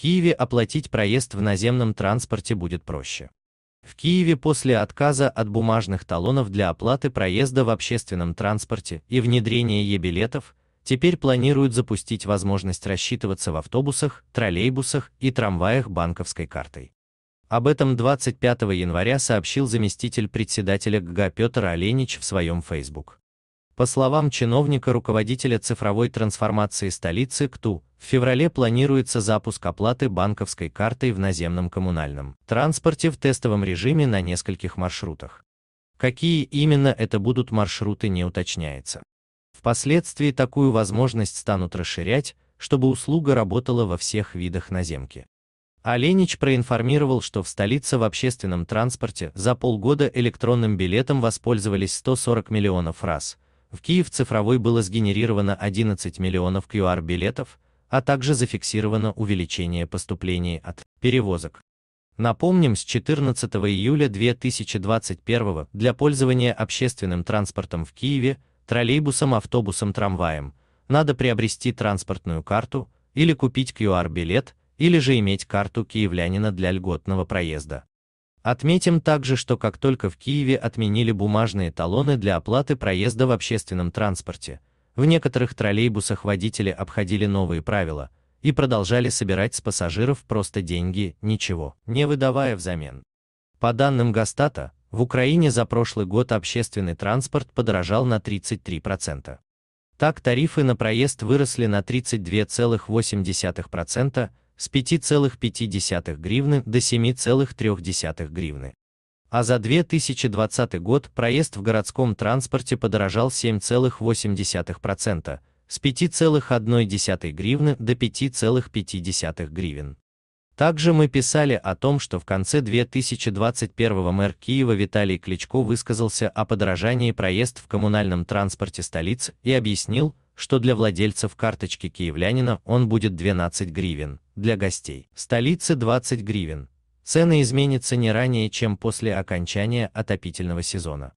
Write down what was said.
Киеве оплатить проезд в наземном транспорте будет проще. В Киеве после отказа от бумажных талонов для оплаты проезда в общественном транспорте и внедрения е-билетов, теперь планируют запустить возможность рассчитываться в автобусах, троллейбусах и трамваях банковской картой. Об этом 25 января сообщил заместитель председателя ГГА Петр Оленич в своем Facebook. По словам чиновника руководителя цифровой трансформации столицы КТУ, в феврале планируется запуск оплаты банковской картой в наземном коммунальном транспорте в тестовом режиме на нескольких маршрутах. Какие именно это будут маршруты не уточняется. Впоследствии такую возможность станут расширять, чтобы услуга работала во всех видах наземки. Оленич проинформировал, что в столице в общественном транспорте за полгода электронным билетом воспользовались 140 миллионов раз – в Киев цифровой было сгенерировано 11 миллионов QR-билетов, а также зафиксировано увеличение поступлений от перевозок. Напомним, с 14 июля 2021 для пользования общественным транспортом в Киеве, троллейбусом, автобусом, трамваем, надо приобрести транспортную карту или купить QR-билет, или же иметь карту киевлянина для льготного проезда. Отметим также, что как только в Киеве отменили бумажные талоны для оплаты проезда в общественном транспорте, в некоторых троллейбусах водители обходили новые правила и продолжали собирать с пассажиров просто деньги, ничего не выдавая взамен. По данным Гастата, в Украине за прошлый год общественный транспорт подорожал на 33%. Так тарифы на проезд выросли на 32,8%, с 5,5 гривны до 7,3 гривны. А за 2020 год проезд в городском транспорте подорожал 7,8%, с 5,1 гривны до 5,5 гривен. Также мы писали о том, что в конце 2021 мэр Киева Виталий Кличко высказался о подорожании проезд в коммунальном транспорте столиц и объяснил, что для владельцев карточки киевлянина он будет 12 гривен, для гостей столицы 20 гривен. Цены изменятся не ранее, чем после окончания отопительного сезона.